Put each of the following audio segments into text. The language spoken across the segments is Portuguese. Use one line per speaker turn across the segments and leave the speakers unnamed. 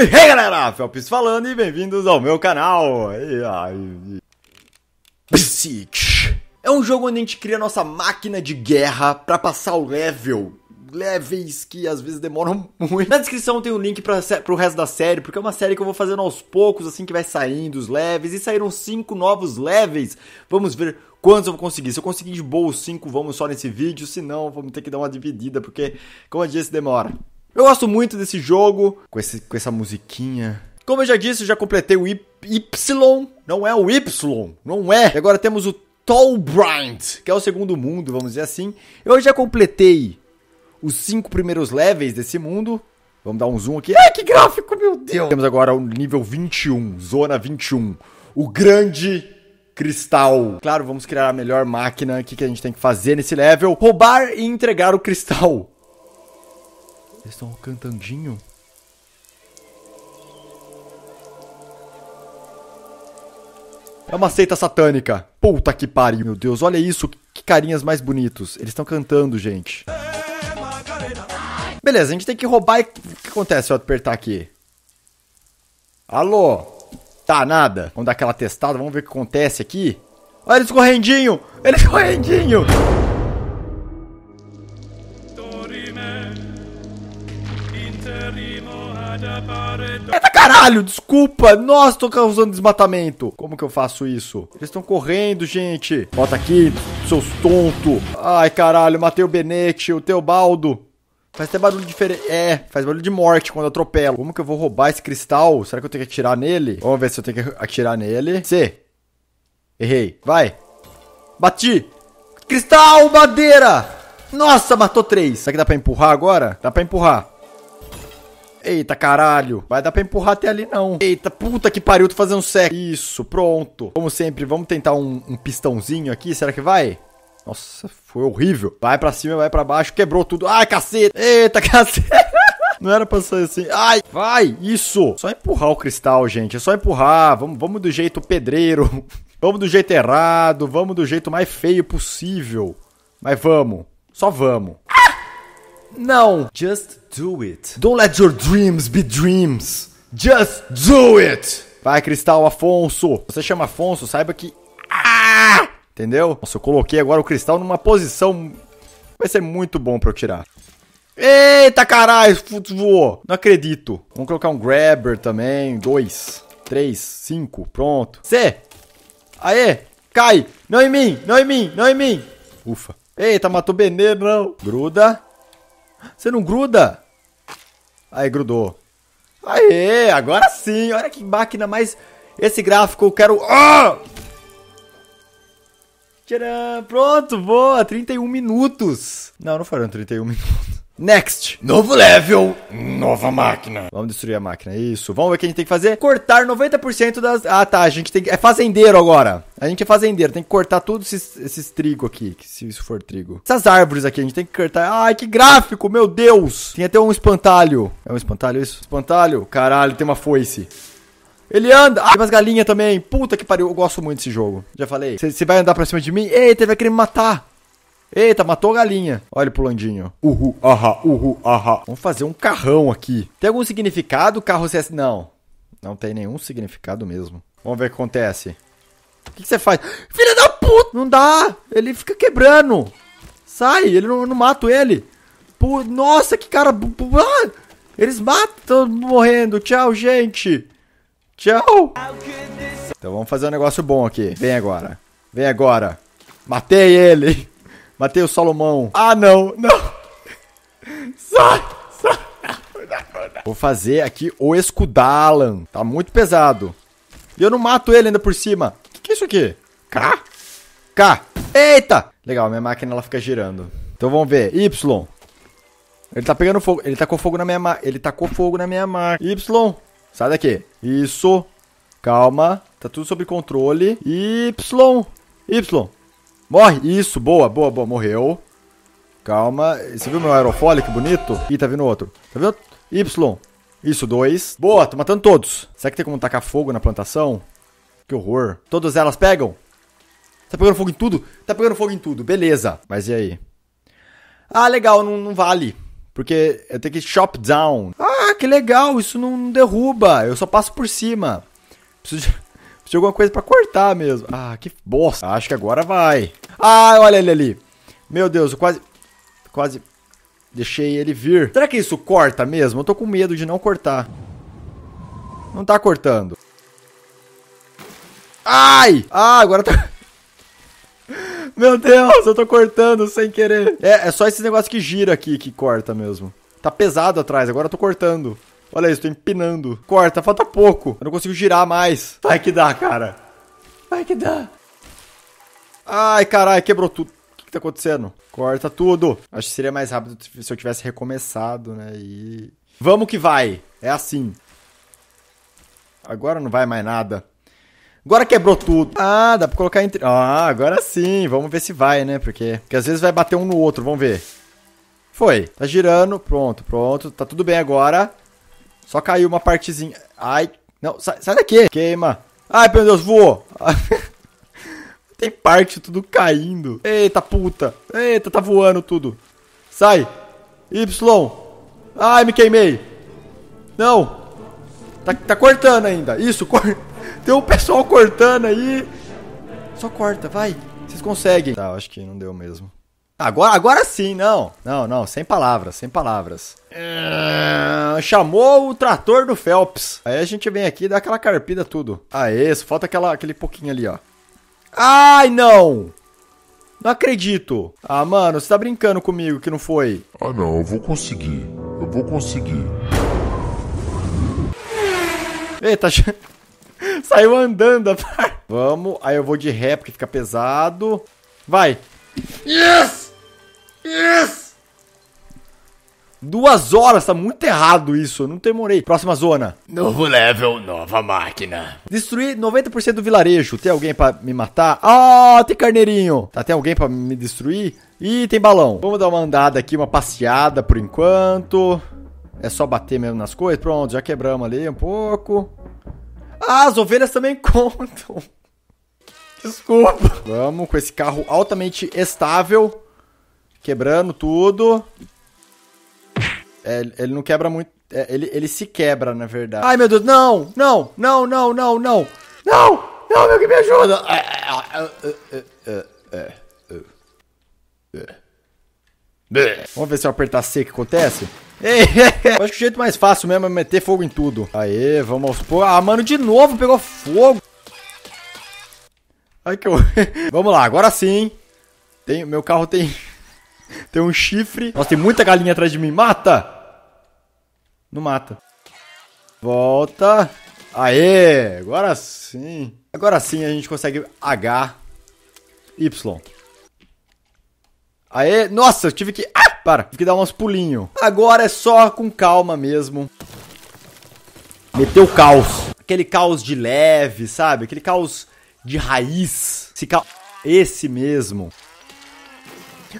E hey galera, Felps falando e bem-vindos ao meu canal! Psych! É um jogo onde a gente cria nossa máquina de guerra para passar o level leves que às vezes demoram muito. Na descrição tem um link para pro resto da série, porque é uma série que eu vou fazendo aos poucos, assim que vai saindo os leves. E saíram cinco novos leves. Vamos ver quantos eu vou conseguir. Se eu conseguir de boa os cinco, vamos só nesse vídeo. Se não, vamos ter que dar uma dividida, porque como eu disse, demora. Eu gosto muito desse jogo, com, esse, com essa musiquinha. Como eu já disse, eu já completei o Y, não é o Y, não é. E agora temos o Tallbrind, que é o segundo mundo, vamos dizer assim. Eu já completei os cinco primeiros levels desse mundo. Vamos dar um zoom aqui. Ai, que gráfico, meu Deus! Temos agora o nível 21, zona 21. O grande cristal. Claro, vamos criar a melhor máquina. O que, que a gente tem que fazer nesse level? Roubar e entregar o cristal. Eles estão cantandinho? É uma seita satânica. Puta que pariu. Meu Deus, olha isso. Que carinhas mais bonitos. Eles estão cantando, gente. Beleza, a gente tem que roubar e... O que acontece se eu apertar aqui? Alô? Tá, nada. Vamos dar aquela testada, vamos ver o que acontece aqui. Olha eles correndinho! Eles correndinho! Caralho, desculpa. Nossa, tô causando desmatamento. Como que eu faço isso? Eles estão correndo, gente. Bota aqui, seus tonto. Ai, caralho, matei o Benete, o Teobaldo. Faz até barulho diferente. É, faz barulho de morte quando atropelo. Como que eu vou roubar esse cristal? Será que eu tenho que atirar nele? Vamos ver se eu tenho que atirar nele. C. Errei. Vai. Bati. Cristal, madeira. Nossa, matou três. Será que dá pra empurrar agora? Dá pra empurrar. Eita, caralho. Vai dar pra empurrar até ali, não. Eita, puta que pariu, tô fazendo sexo. Isso, pronto. Como sempre, vamos tentar um, um pistãozinho aqui. Será que vai? Nossa, foi horrível. Vai pra cima, vai pra baixo, quebrou tudo. Ai, cacete. Eita, cacete. Não era pra ser assim. Ai, vai, isso. Só empurrar o cristal, gente. É só empurrar. Vamos, vamos do jeito pedreiro. vamos do jeito errado. Vamos do jeito mais feio possível. Mas vamos. Só vamos. Não. Just do it. Don't let your dreams be dreams. Just do it. Vai, Cristal Afonso. Você chama Afonso, saiba que. Ah! Entendeu? Nossa, eu coloquei agora o cristal numa posição. Vai ser muito bom pra eu tirar. Eita caralho, voou. Não acredito. Vamos colocar um grabber também. Dois, três, cinco. Pronto. C. Aê, cai. Não em mim, não em mim, não em mim. Ufa. Eita, matou o Beneiro, não. Gruda. Você não gruda? Aí, grudou. Aê, agora sim. Olha que máquina mais... Esse gráfico eu quero... Oh! Tcharam! Pronto, boa! 31 minutos. Não, não foram 31 minutos. Next. Novo level, nova máquina. Vamos destruir a máquina, isso. Vamos ver o que a gente tem que fazer. Cortar 90% das... Ah, tá, a gente tem que... É fazendeiro agora. A gente é fazendeiro, tem que cortar todos esses, esses trigo aqui, se isso for trigo. Essas árvores aqui, a gente tem que cortar. Ai, que gráfico, meu Deus. Tem até um espantalho. É um espantalho isso? Espantalho? Caralho, tem uma foice. Ele anda. Ah, tem umas galinhas também. Puta que pariu. Eu gosto muito desse jogo. Já falei. Você vai andar pra cima de mim? Eita, ele vai querer me matar. Eita, matou a galinha. Olha ele pulandinho. Uhu, ahá, uhu, ahá. Vamos fazer um carrão aqui. Tem algum significado carro CS? Não. Não tem nenhum significado mesmo. Vamos ver o que acontece. O que, você faz? Filha da puta! Não dá! Ele fica quebrando. Sai, ele não, não mato ele. Pô, nossa, que cara... Ah, eles matam, morrendo. Tchau, gente. Tchau. Então vamos fazer um negócio bom aqui. Vem agora. Vem agora. Matei ele. Mateus Salomão. Ah, não, não. Sai, sai. Vou fazer aqui o escudalan. Tá muito pesado. E eu não mato ele ainda por cima. O que, que é isso aqui? K? K. Eita! Legal, minha máquina ela fica girando. Então vamos ver. Y. Ele tá pegando fogo. Ele tacou tá fogo na minha máquina. Ele tacou tá fogo na minha máquina. Y. Sai daqui. Isso. Calma. Tá tudo sob controle. Y. Y. Morre! Isso, boa, boa, boa. Morreu. Calma. Você viu meu aerofólio? Que bonito. Ih, tá vindo outro. Tá vendo? Y. Isso, dois. Boa, tô matando todos. Será que tem como tacar fogo na plantação? Que horror. Todas elas pegam? Tá pegando fogo em tudo? Tá pegando fogo em tudo. Beleza. Mas e aí? Ah, legal. Não, não vale. Porque eu tenho que chop down. Ah, que legal. Isso não derruba. Eu só passo por cima. Preciso de... Tinha alguma coisa pra cortar mesmo. Ah, que bosta. Acho que agora vai. Ah, olha ele ali. Meu Deus, eu quase... Quase... Deixei ele vir. Será que isso corta mesmo? Eu tô com medo de não cortar. Não tá cortando. Ai! Ah, agora tá... Meu Deus, eu tô cortando sem querer. É, é só esse negócio que gira aqui que corta mesmo. Tá pesado atrás, agora eu tô cortando. Olha isso, tô empinando. Corta, falta pouco. Eu não consigo girar mais. Vai que dá, cara. Vai que dá. Ai, caralho, quebrou tudo. O que, que tá acontecendo? Corta tudo. Acho que seria mais rápido se eu tivesse recomeçado, né? E... Vamos que vai. É assim. Agora não vai mais nada. Agora quebrou tudo. Ah, dá pra colocar entre... Ah, agora sim. Vamos ver se vai, né? Porque, Porque às vezes vai bater um no outro. Vamos ver. Foi. Tá girando. Pronto, pronto. Tá tudo bem agora. Só caiu uma partezinha. Ai, não, sai, sai daqui. Queima. Ai, meu Deus, voou. Tem parte tudo caindo. Eita puta. Eita, tá voando tudo. Sai. Y. Ai, me queimei. Não. Tá, tá cortando ainda. Isso, corta. Tem um pessoal cortando aí. Só corta, vai. Vocês conseguem. Tá, acho que não deu mesmo. Agora, agora sim, não. Não, não, sem palavras, sem palavras. É, chamou o trator do Phelps. Aí a gente vem aqui e dá aquela carpida tudo. Ah, isso, falta aquela, aquele pouquinho ali, ó. Ai, não! Não acredito. Ah, mano, você tá brincando comigo que não foi. Ah, não, eu vou conseguir. Eu vou conseguir. Eita, tá saiu andando Vamos, aí eu vou de ré porque fica pesado. Vai. Yes! Duas horas, tá muito errado isso. não demorei. Próxima zona. Novo level, nova máquina. Destruir 90% do vilarejo. Tem alguém pra me matar? Ah, oh, tem carneirinho. Tá, tem alguém pra me destruir? Ih, tem balão. Vamos dar uma andada aqui, uma passeada por enquanto. É só bater mesmo nas coisas. Pronto, já quebramos ali um pouco. Ah, as ovelhas também contam. Desculpa. Vamos com esse carro altamente estável quebrando tudo. É, ele não quebra muito. É, ele, ele se quebra, na verdade. Ai, meu Deus, não! Não! Não, não, não, não! Não! Não, meu que me ajuda! É, é, é, vamos ver se eu apertar C que acontece? eu acho que o jeito mais fácil mesmo é meter fogo em tudo. Aê, vamos aos poucos. Ah, mano, de novo pegou fogo. Ai, que eu... vamos lá, agora sim. Tem, meu carro tem tem um chifre. Nossa, tem muita galinha atrás de mim. Mata! Não mata. Volta. Aê! Agora sim. Agora sim a gente consegue H. Y. Aê! Nossa, eu tive que... Ah! Para, tive que dar uns pulinhos. Agora é só com calma mesmo. Meteu caos. Aquele caos de leve, sabe? Aquele caos de raiz. Esse, caos... Esse mesmo.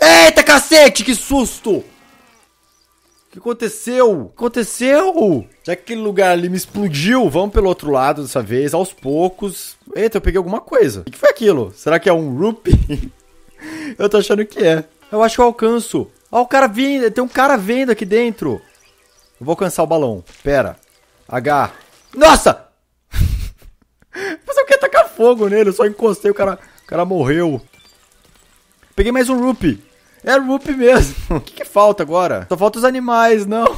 Eita cacete, que susto! O que aconteceu? O que aconteceu? Já que aquele lugar ali me explodiu, vamos pelo outro lado dessa vez, aos poucos. Eita, eu peguei alguma coisa. O que foi aquilo? Será que é um rupee? eu tô achando que é. Eu acho que eu alcanço. Ó, o cara vindo, tem um cara vendo aqui dentro. Eu vou alcançar o balão. Pera. H. Nossa! Mas eu queria tacar fogo nele, eu só encostei, o cara, o cara morreu. Peguei mais um Rupi. É Rupi mesmo. O que, que falta agora? Só falta os animais, não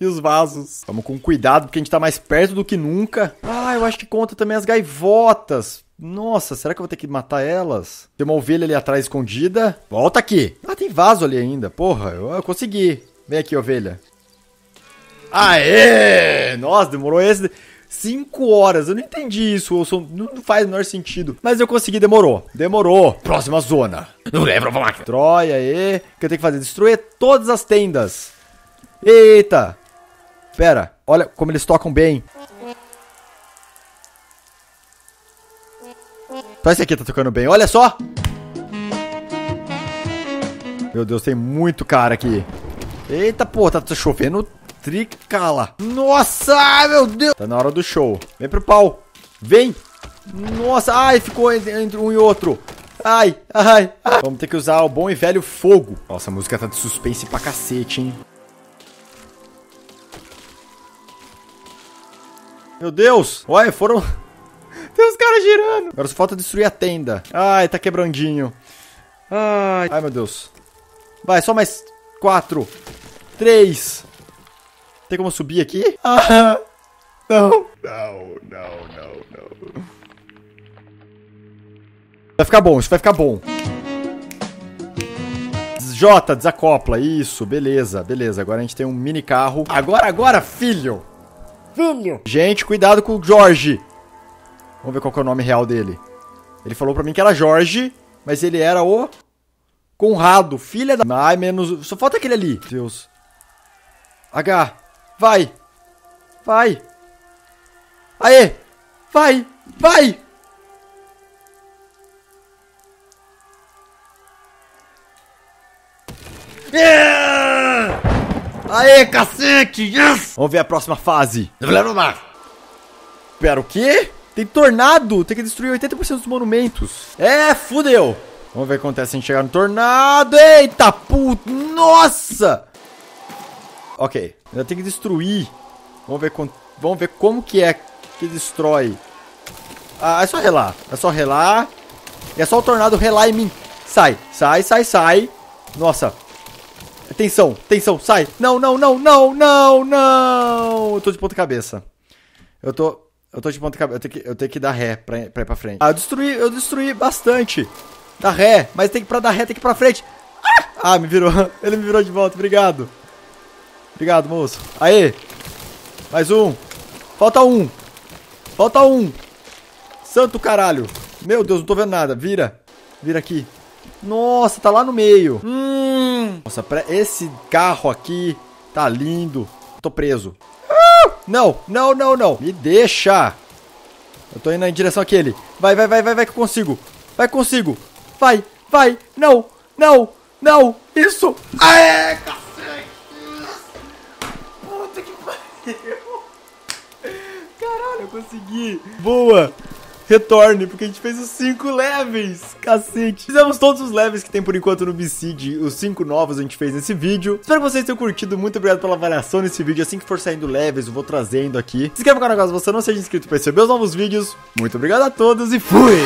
e os vasos. Vamos com cuidado, porque a gente tá mais perto do que nunca. Ah, eu acho que conta também as gaivotas. Nossa, será que eu vou ter que matar elas? Tem uma ovelha ali atrás escondida. Volta aqui. Ah, tem vaso ali ainda. Porra, eu, eu consegui. Vem aqui, ovelha. Aê! Nossa, demorou esse... 5 horas. Eu não entendi isso, Wilson. Não faz o menor sentido. Mas eu consegui, demorou. Demorou. Próxima zona. Não lembro, vamos lá. Troia, aí. O que eu tenho que fazer? Destruir todas as tendas. Eita. Pera. Olha como eles tocam bem. Só esse aqui tá tocando bem. Olha só. Meu Deus, tem muito cara aqui. Eita, pô, tá chovendo Tricala. Nossa, meu Deus. Tá na hora do show. Vem pro pau. Vem. Nossa, ai, ficou entre um e outro. Ai, ai, ai. Vamos ter que usar o bom e velho fogo. Nossa, a música tá de suspense pra cacete, hein. Meu Deus. Olha, foram... Tem os caras girando. Agora só falta destruir a tenda. Ai, tá quebrandinho. Ai, ai meu Deus. Vai, só mais quatro. Três. Tem como subir aqui? Ah, não. Não, não, não, não. Vai ficar bom, isso vai ficar bom. J, desacopla. Isso, beleza, beleza. Agora a gente tem um mini carro. Agora, agora, filho! Filho! Gente, cuidado com o Jorge. Vamos ver qual é o nome real dele. Ele falou pra mim que era Jorge, mas ele era o... Conrado, filha da... Ai, menos... Só falta aquele ali. Deus. H. Vai! Vai! Aê! Vai! Vai! Yeah! É! Aê, cacete! Yes! Vamos ver a próxima fase. no mar. Pera, o quê? Tem tornado! Tem que destruir 80% dos monumentos. É, fudeu! Vamos ver o que acontece se a gente chegar no tornado. Eita puta! Nossa! Ok. Ainda tem que destruir. Vamos ver, vamos ver como que é que destrói. Ah, é só relar. É só relar. E é só o tornado relar em mim. Sai, sai, sai, sai. Nossa. Atenção, atenção, sai. Não, não, não, não, não, não. Eu tô de ponta cabeça. Eu tô... Eu tô de ponta cabeça. Eu tenho que, eu tenho que dar ré pra, pra ir pra frente. Ah, eu destruí, eu destruí bastante. Dá ré, mas tem que pra dar ré, tem que ir pra frente. ah, ah me virou. Ele me virou de volta, obrigado. Obrigado, moço. Aê! Mais um. Falta um. Falta um. Santo caralho. Meu Deus, não tô vendo nada. Vira. Vira aqui. Nossa, tá lá no meio. Hum. Nossa, esse carro aqui tá lindo. Tô preso. Não, não, não, não. Me deixa. Eu tô indo em direção àquele. Vai, vai, vai, vai, vai que eu consigo. Vai que consigo. Vai, vai. Não, não, não. Isso. Aê, consegui. Boa. Retorne, porque a gente fez os 5 levels, cacete. Fizemos todos os levels que tem por enquanto no Bicid, os 5 novos a gente fez nesse vídeo. Espero que vocês tenham curtido, muito obrigado pela avaliação nesse vídeo. Assim que for saindo levels, eu vou trazendo aqui. Se inscreve no canal caso você não seja inscrito para receber os novos vídeos. Muito obrigado a todos e fui!